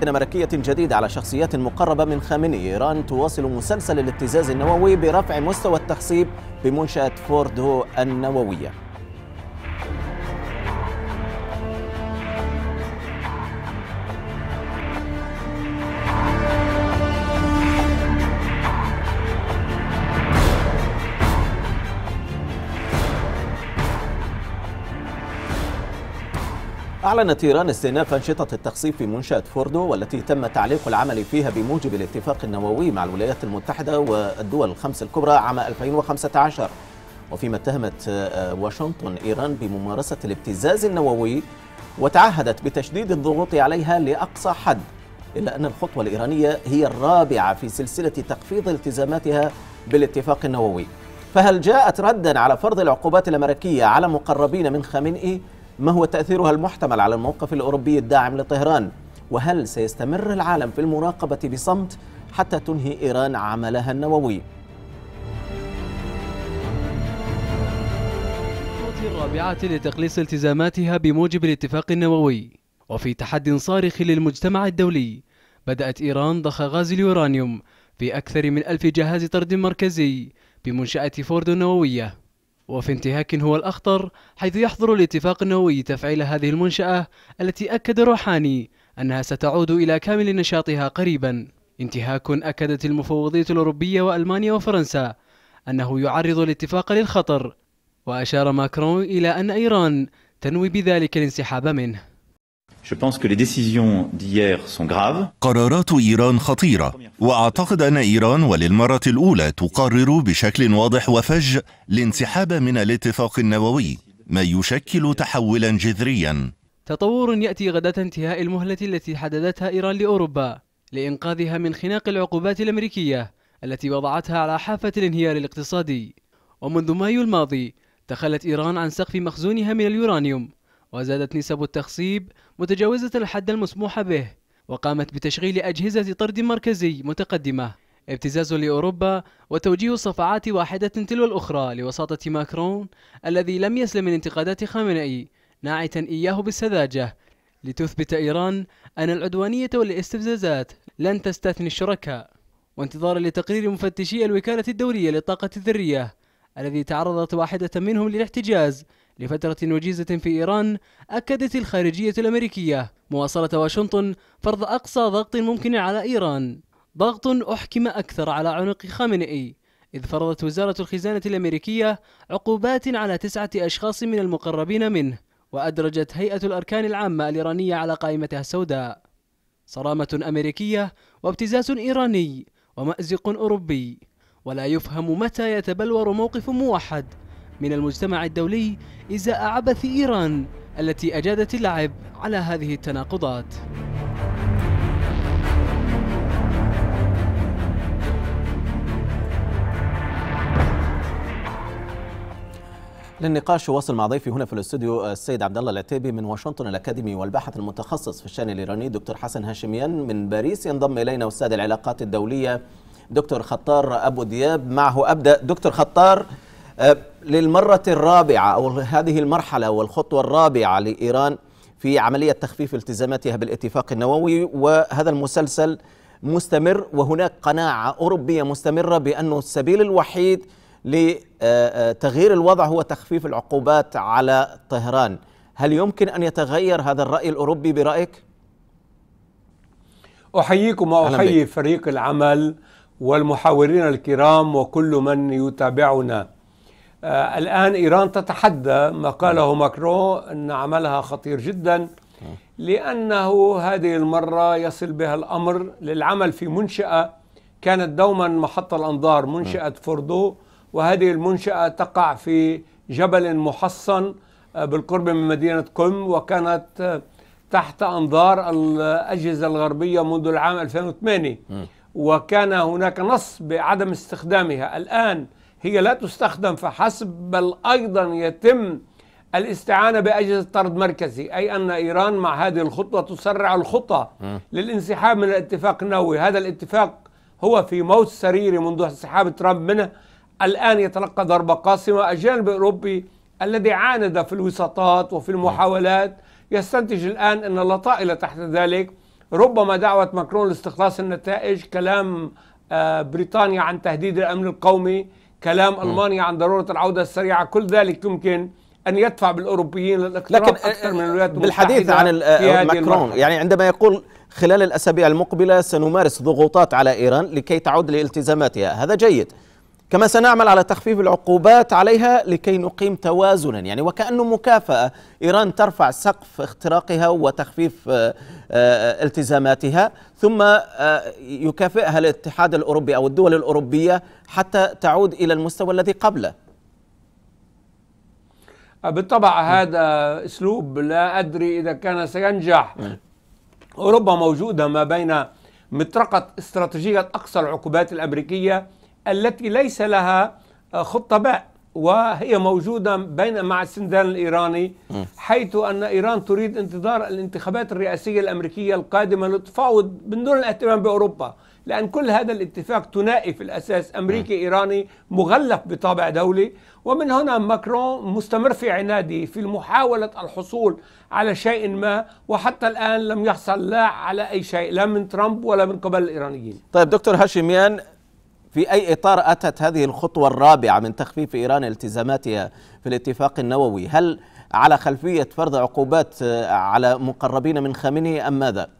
دنماركية جديدة على شخصيات مقربة من خامنئي إيران تواصل مسلسل الابتزاز النووي برفع مستوى التخصيب بمنشأة فوردو النووية أعلنت إيران استئناف أنشطة التخصيب في منشأة فوردو والتي تم تعليق العمل فيها بموجب الاتفاق النووي مع الولايات المتحدة والدول الخمس الكبرى عام 2015 وفيما اتهمت آه، واشنطن إيران بممارسة الابتزاز النووي وتعهدت بتشديد الضغوط عليها لأقصى حد إلا أن الخطوة الإيرانية هي الرابعة في سلسلة تخفيض التزاماتها بالاتفاق النووي فهل جاءت ردا على فرض العقوبات الأمريكية على مقربين من خامنئي ما هو تأثيرها المحتمل على الموقف الأوروبي الداعم لطهران؟ وهل سيستمر العالم في المراقبة بصمت حتى تنهي إيران عملها
النووي؟
الرابعة لتقليص التزاماتها بموجب الاتفاق النووي وفي تحد صارخ للمجتمع الدولي بدأت إيران ضخ غاز اليورانيوم في أكثر من ألف جهاز طرد مركزي بمنشأة فورد النووية وفي انتهاك هو الأخطر حيث يحظر الاتفاق النووي تفعيل هذه المنشأة التي أكد روحاني أنها ستعود إلى كامل نشاطها قريبا انتهاك أكدت المفوضية الأوروبية وألمانيا وفرنسا أنه يعرض الاتفاق للخطر وأشار ماكرون إلى أن إيران تنوي بذلك الانسحاب منه
قرارات إيران خطيرة وأعتقد أن إيران وللمرة
الأولى تقرر بشكل واضح وفج الانسحاب من الاتفاق النووي ما يشكل تحولا جذريا
تطور يأتي غدا انتهاء المهلة التي حددتها إيران لأوروبا لإنقاذها من خناق العقوبات الأمريكية التي وضعتها على حافة الانهيار الاقتصادي ومنذ مايو الماضي تخلت إيران عن سقف مخزونها من اليورانيوم وزادت نسب التخصيب متجاوزة الحد المسموح به وقامت بتشغيل أجهزة طرد مركزي متقدمة ابتزاز لأوروبا وتوجيه صفعات واحدة تلو الأخرى لوساطة ماكرون الذي لم يسلم من انتقادات خامنئي ناعتا إياه بالسذاجة لتثبت إيران أن العدوانية والاستفزازات لن تستثني الشركاء وانتظارا لتقرير مفتشي الوكالة الدولية للطاقة الذرية الذي تعرضت واحدة منهم للاحتجاز لفترة وجيزة في إيران أكدت الخارجية الأمريكية مواصلة واشنطن فرض أقصى ضغط ممكن على إيران ضغط أحكم أكثر على عنق خامنئي إذ فرضت وزارة الخزانة الأمريكية عقوبات على تسعة أشخاص من المقربين منه وأدرجت هيئة الأركان العامة الإيرانية على قائمتها السوداء صرامة أمريكية وابتزاز إيراني ومأزق أوروبي ولا يفهم متى يتبلور موقف موحد من المجتمع الدولي إزاء عبث إيران التي أجادت اللعب على هذه التناقضات
للنقاش واصل مع ضيفي هنا في الاستوديو السيد عبد الله العتيبي من واشنطن الاكاديمي والباحث المتخصص في الشان الايراني دكتور حسن هاشميان من باريس ينضم الينا استاذ العلاقات الدوليه دكتور خطار ابو دياب معه ابدا دكتور خطار أه، للمرة الرابعة أو هذه المرحلة والخطوة الرابعة لإيران في عملية تخفيف التزاماتها بالاتفاق النووي وهذا المسلسل مستمر وهناك قناعة أوروبية مستمرة بأن السبيل الوحيد لتغيير الوضع هو تخفيف العقوبات على طهران هل يمكن أن يتغير هذا الرأي الأوروبي برأيك؟
أحييكم وأحيي فريق العمل والمحاورين الكرام وكل من يتابعنا آه، الآن إيران تتحدى ما قاله نعم. ماكرون أن عملها خطير جدا نعم. لأنه هذه المرة يصل بها الأمر للعمل في منشأة كانت دوما محط الأنظار نعم. منشأة فردو وهذه المنشأة تقع في جبل محصن آه، بالقرب من مدينة قم وكانت آه، تحت أنظار الأجهزة الغربية منذ العام 2008 وكان هناك نص بعدم استخدامها الآن هي لا تستخدم فحسب بل أيضا يتم الاستعانة بأجهزة طرد مركزي أي أن إيران مع هذه الخطوة تسرع الخطى للانسحاب من الاتفاق النووي هذا الاتفاق هو في موت سريري منذ انسحاب ترامب منه الآن يتلقى ضربة قاسمة الجانب الأوروبي الذي عاند في الوساطات وفي المحاولات يستنتج الآن أن لا طائلة تحت ذلك ربما دعوة ماكرون لاستخلاص النتائج كلام آه، بريطانيا عن تهديد الأمن القومي كلام المانيا عن ضروره العوده السريعه كل ذلك يمكن ان يدفع بالاوروبيين للاقتراب لكن آه، اكثر من آه، الولايات المتحده بالحديث عن آه، ماكرون
يعني عندما يقول خلال الاسابيع المقبله سنمارس ضغوطات على ايران لكي تعود لالتزاماتها هذا جيد كما سنعمل على تخفيف العقوبات عليها لكي نقيم توازنا يعني وكأنه مكافأة إيران ترفع سقف اختراقها وتخفيف آه، آه، التزاماتها ثم آه، يكافئها الاتحاد الأوروبي أو الدول الأوروبية حتى تعود
إلى المستوى الذي قبله بالطبع هذا اسلوب لا ادري اذا كان سينجح اوروبا موجوده ما بين مطرقه استراتيجيه اقصى العقوبات الامريكيه التي ليس لها آه، خطة باء وهي موجودة بين مع السندان الإيراني حيث أن إيران تريد انتظار الانتخابات الرئاسية الأمريكية القادمة لتفاوض من دون الاهتمام بأوروبا لأن كل هذا الاتفاق ثنائي في الأساس أمريكي إيراني مغلف بطابع دولي ومن هنا ماكرون مستمر في عناده في محاولة الحصول على شيء ما وحتى الآن لم يحصل لا على أي شيء لا من ترامب ولا من قبل الإيرانيين
طيب دكتور هاشميان في أي إطار أتت هذه الخطوة الرابعة من تخفيف إيران التزاماتها في الاتفاق النووي هل على خلفية فرض عقوبات آه، على مقربين من خامنه أم ماذا؟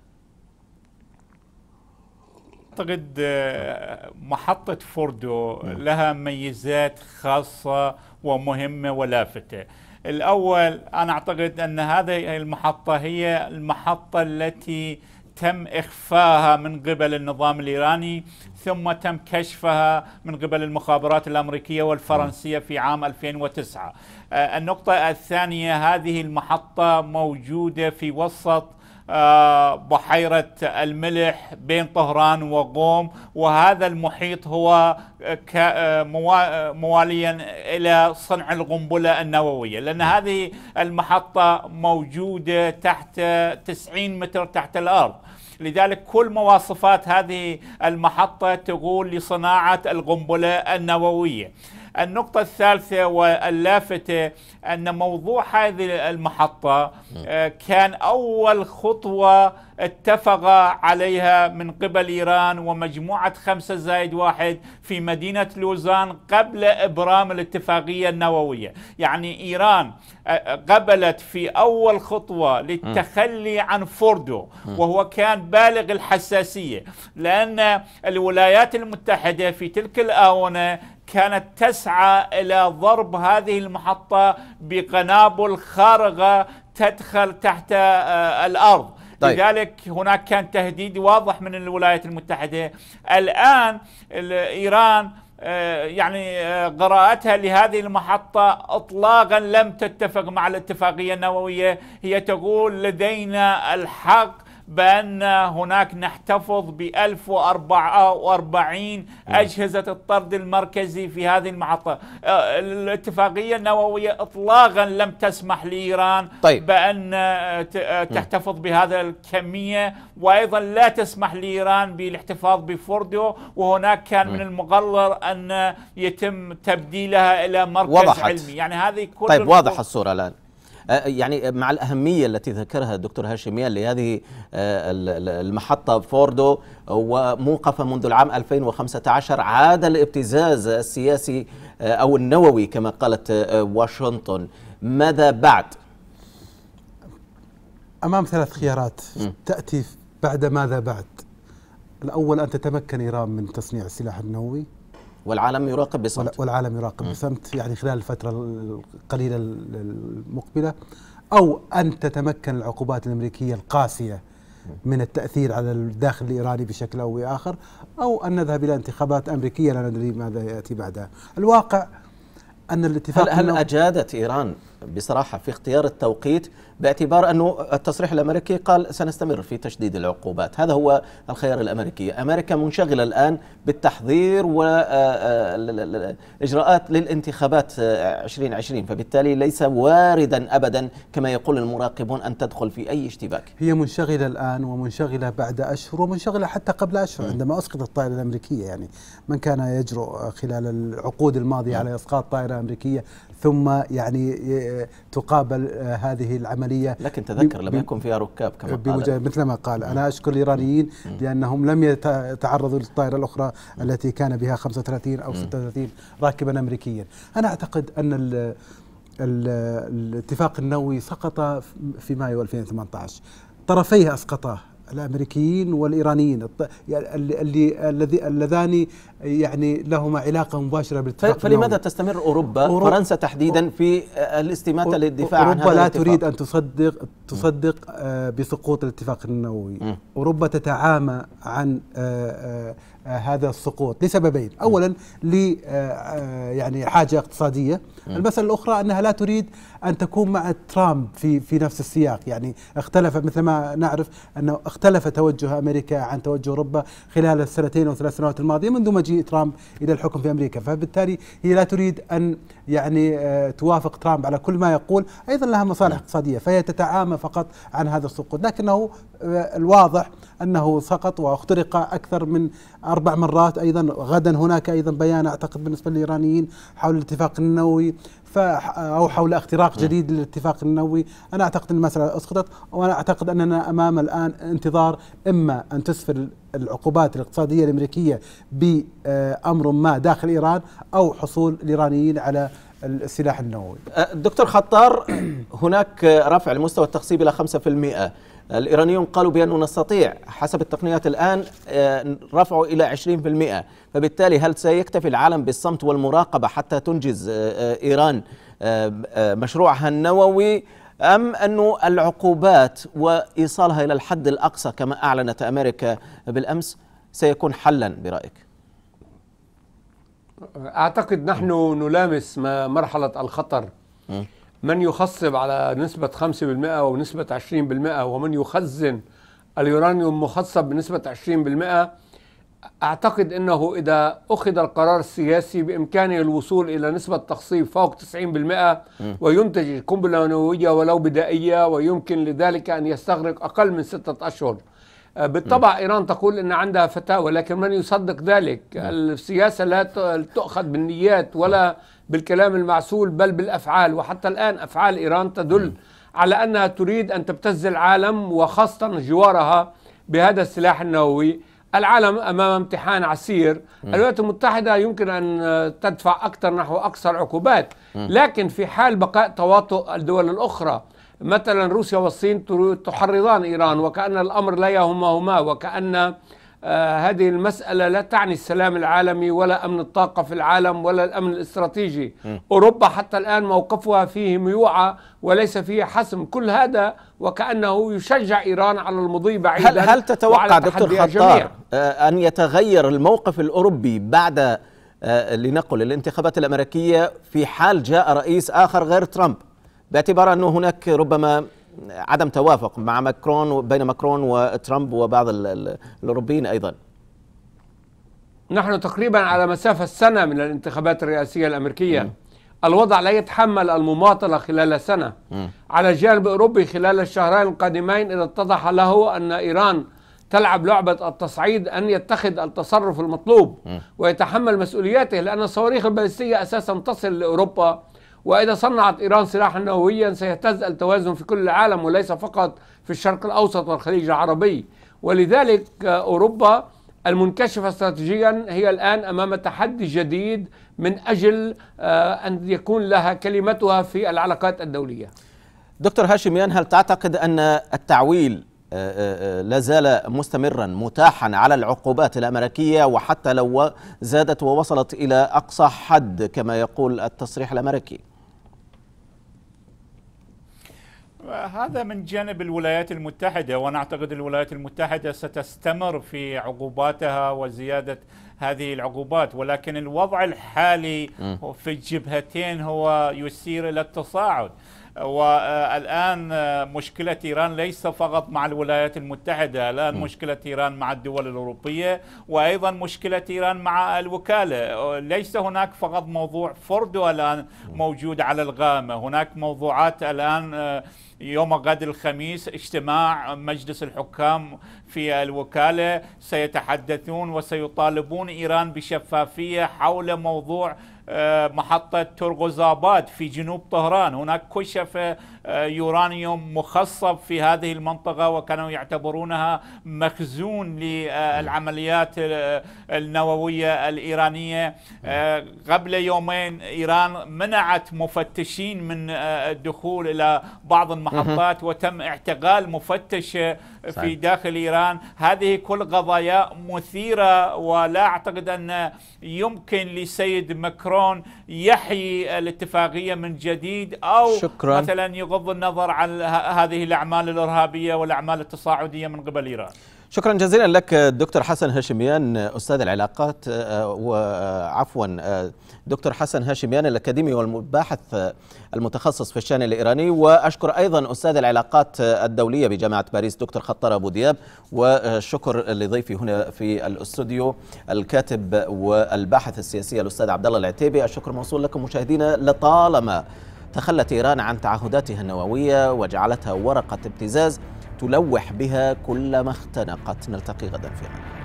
أعتقد آه، محطة فوردو نعم. لها ميزات خاصة ومهمة ولافتة الأول أنا أعتقد أن هذه المحطة هي المحطة التي تم إخفاها من قبل النظام الإيراني ثم تم كشفها من قبل المخابرات الأمريكية والفرنسية في عام 2009 آه، النقطة الثانية هذه المحطة موجودة في وسط آه، بحيرة الملح بين طهران وقوم وهذا المحيط هو آه، مواليا إلى صنع القنبلة النووية لأن هذه المحطة موجودة تحت 90 متر تحت الأرض لذلك كل مواصفات هذه المحطة تقول لصناعة القنبلة النووية النقطة الثالثة واللافتة أن موضوع هذه المحطة آه، كان أول خطوة اتفق عليها من قبل إيران ومجموعة خمسة زائد واحد في مدينة لوزان قبل إبرام الاتفاقية النووية يعني إيران آه، آه، قبلت في أول خطوة للتخلي عن فوردو وهو كان بالغ الحساسية لأن الولايات المتحدة في تلك الآونة كانت تسعى الى ضرب هذه المحطه بقنابل خارغه تدخل تحت آه، الارض طيب. لذلك هناك كان تهديد واضح من الولايات المتحده الان ايران آه، يعني آه، قراءتها لهذه المحطة إطلاقا لم تتفق مع الاتفاقية النووية هي تقول لدينا الحق بأن هناك نحتفظ ب 1044 نعم. أجهزة الطرد المركزي في هذه المحطة آه، الاتفاقية النووية إطلاقا لم تسمح لإيران طيب. بأن آه، آه، نعم. تحتفظ بهذا الكمية وأيضا لا تسمح لإيران بالاحتفاظ بفوردو وهناك كان من نعم. المقرر أن يتم تبديلها إلى مركز وضحت. علمي يعني هذه كل طيب واضح
الصورة الآن يعني مع الأهمية التي ذكرها الدكتور هاشميان لهذه المحطة فوردو وموقفة منذ العام 2015 عاد الابتزاز السياسي أو النووي كما قالت واشنطن ماذا بعد؟
أمام ثلاث خيارات تأتي بعد ماذا بعد الأول أن تتمكن إيران من تصنيع السلاح النووي والعالم يراقب بصمت والعالم يراقب بصمت يعني خلال الفترة القليلة المقبلة أو أن تتمكن العقوبات الأمريكية القاسية من التأثير على الداخل الإيراني بشكل أو بآخر أو أن نذهب إلى انتخابات أمريكية لا ندري ماذا يأتي بعدها الواقع أن الاتفاق هل, هل
أجادت إيران بصراحة في اختيار التوقيت باعتبار أنه التصريح الأمريكي قال سنستمر في تشديد العقوبات هذا هو الخيار الأمريكي أمريكا منشغلة الآن بالتحضير والإجراءات آه، آه، للانتخابات 2020 آه، فبالتالي ليس واردا أبدا كما يقول المراقبون أن تدخل في أي اشتباك
هي منشغلة الآن ومنشغلة بعد أشهر ومنشغلة حتى قبل أشهر عندما أسقطت الطائرة الأمريكية يعني من كان يجرؤ خلال العقود الماضية على إسقاط طائرة أمريكية ثم يعني آه، تقابل آه، هذه العمليه لكن تذكر لم يكن فيها
ركاب كما قال
مثل ما قال انا اشكر الايرانيين لانهم لم يتعرضوا للطائره الاخرى التي كان بها 35 او 36 راكبا امريكيا انا اعتقد ان الاتفاق النووي سقط في مايو 2018 طرفيه اسقطاه الامريكيين والايرانيين يعني اللي الذي اللذان يعني لهما علاقه مباشره بالاتفاق فلماذا
تستمر اوروبا, أورو... فرنسا تحديدا في الاستماته للدفاع عن هذا اوروبا لا تريد
ان تصدق تصدق آه، بسقوط الاتفاق النووي اوروبا تتعامى عن آه، آه، هذا السقوط لسببين اولا ل يعني حاجه اقتصاديه المساله الاخرى انها لا تريد ان تكون مع ترامب في في نفس السياق يعني اختلف مثل ما نعرف انه اختلف توجه امريكا عن توجه اوروبا خلال السنتين او ثلاث سنوات الماضيه منذ مجيء ترامب الى الحكم في امريكا فبالتالي هي لا تريد ان يعني آه، توافق ترامب على كل ما يقول ايضا لها مصالح نعم. اقتصاديه فهي تتعامى فقط عن هذا السقوط لكنه آه، الواضح انه سقط واخترق اكثر من اربع مرات ايضا غدا هناك ايضا بيان اعتقد بالنسبه للايرانيين حول الاتفاق النووي أو حول اختراق جديد للاتفاق النووي أنا أعتقد أن المسألة أسقطت وأنا أعتقد أننا أمام الآن انتظار إما أن تسفر العقوبات الاقتصادية الأمريكية بأمر ما داخل إيران أو حصول الإيرانيين على السلاح النووي
أه، دكتور خطار هناك رفع لمستوى التخصيب إلى 5% الإيرانيون قالوا بأنه نستطيع حسب التقنيات الآن آه، رفعوا إلى 20% فبالتالي هل سيكتفي العالم بالصمت والمراقبة حتى تنجز آه، آه، إيران مشروعها النووي أم أن العقوبات وإيصالها إلى الحد الأقصى كما أعلنت أمريكا بالأمس سيكون حلا برأيك
أعتقد نحن نلامس مرحلة الخطر من يخصب على نسبة 5% ونسبة 20% ومن يخزن اليورانيوم مخصب بنسبة 20% أعتقد أنه إذا أخذ القرار السياسي بإمكانه الوصول إلى نسبة تخصيب فوق 90% وينتج قنبلة نووية ولو بدائية ويمكن لذلك أن يستغرق أقل من ستة أشهر آه، بالطبع إيران تقول أن عندها فتاوى لكن من يصدق ذلك السياسة لا تؤخذ بالنيات ولا بالكلام المعسول بل بالافعال وحتى الان افعال ايران تدل على انها تريد ان تبتز العالم وخاصه جوارها بهذا السلاح النووي العالم امام امتحان عسير الولايات المتحده يمكن ان تدفع اكثر نحو اكثر عقوبات لكن في حال بقاء تواطؤ الدول الاخرى مثلا روسيا والصين تحرضان ايران وكان الامر لا يهمهما وكان آه، هذه المسألة لا تعني السلام العالمي ولا أمن الطاقة في العالم ولا الأمن الاستراتيجي م. أوروبا حتى الآن موقفها فيه ميوعة وليس فيه حسم كل هذا وكأنه يشجع إيران على المضي بعيدا هل, هل تتوقع دكتور خطار
آه، أن يتغير الموقف الأوروبي بعد آه، لنقل الانتخابات الأمريكية في حال جاء رئيس آخر غير ترامب باعتبار أنه هناك ربما عدم توافق مع ماكرون بين ماكرون وترامب وبعض الاوروبيين ايضا
نحن تقريبا على مسافه سنه من الانتخابات الرئاسيه الامريكيه م. الوضع لا يتحمل المماطله خلال سنه م. على الجانب الاوروبي خلال الشهرين القادمين اذا اتضح له ان ايران تلعب لعبة التصعيد أن يتخذ التصرف المطلوب م. ويتحمل مسؤولياته لأن الصواريخ البالستية أساسا تصل لأوروبا وإذا صنعت إيران سلاحا نوويا سيهتز التوازن في كل العالم وليس فقط في الشرق الأوسط والخليج العربي ولذلك آه، أوروبا المنكشفة استراتيجيا هي الآن أمام تحدي جديد من أجل آه، أن يكون لها كلمتها في العلاقات الدولية
دكتور هاشم يعني هل تعتقد أن التعويل آه، لا زال مستمرا متاحا على العقوبات الأمريكية وحتى لو زادت ووصلت إلى أقصى حد كما يقول التصريح الأمريكي
هذا من جانب الولايات المتحدة وأنا أعتقد الولايات المتحدة ستستمر في عقوباتها وزيادة هذه العقوبات ولكن الوضع الحالي في الجبهتين هو يسير إلى التصاعد والآن مشكلة إيران ليس فقط مع الولايات المتحدة الآن م. مشكلة إيران مع الدول الأوروبية وأيضا مشكلة إيران مع الوكالة ليس هناك فقط موضوع فردو الآن موجود على الغامة هناك موضوعات الآن يوم غد الخميس اجتماع مجلس الحكام في الوكالة سيتحدثون وسيطالبون إيران بشفافية حول موضوع آه، محطة ترغوزاباد في جنوب طهران هناك كشف يورانيوم مخصب في هذه المنطقة وكانوا يعتبرونها مخزون للعمليات النووية الإيرانية آه، قبل يومين إيران منعت مفتشين من آه، الدخول إلى بعض المحطات وتم اعتقال مفتش آه، في داخل إيران هذه كل قضايا مثيرة ولا أعتقد أن يمكن لسيد مكرون يحيي الاتفاقية من جديد أو شكرا. مثلا يغض بغض النظر عن هذه الأعمال الإرهابية والأعمال التصاعدية من قبل إيران شكرا
جزيلا لك دكتور حسن هاشميان استاذ العلاقات آه، وعفوا آه، آه، دكتور حسن هاشميان الاكاديمي والباحث المتخصص في الشان الايراني واشكر ايضا استاذ العلاقات الدوليه بجامعه باريس دكتور خطر ابو دياب وشكر لضيفي هنا في الاستوديو الكاتب والباحث السياسي الاستاذ عبد الله العتيبي الشكر موصول لكم مشاهدينا لطالما تخلت إيران عن تعهداتها النووية وجعلتها ورقة ابتزاز تلوح بها كلما اختنقت نلتقي غدا في غدا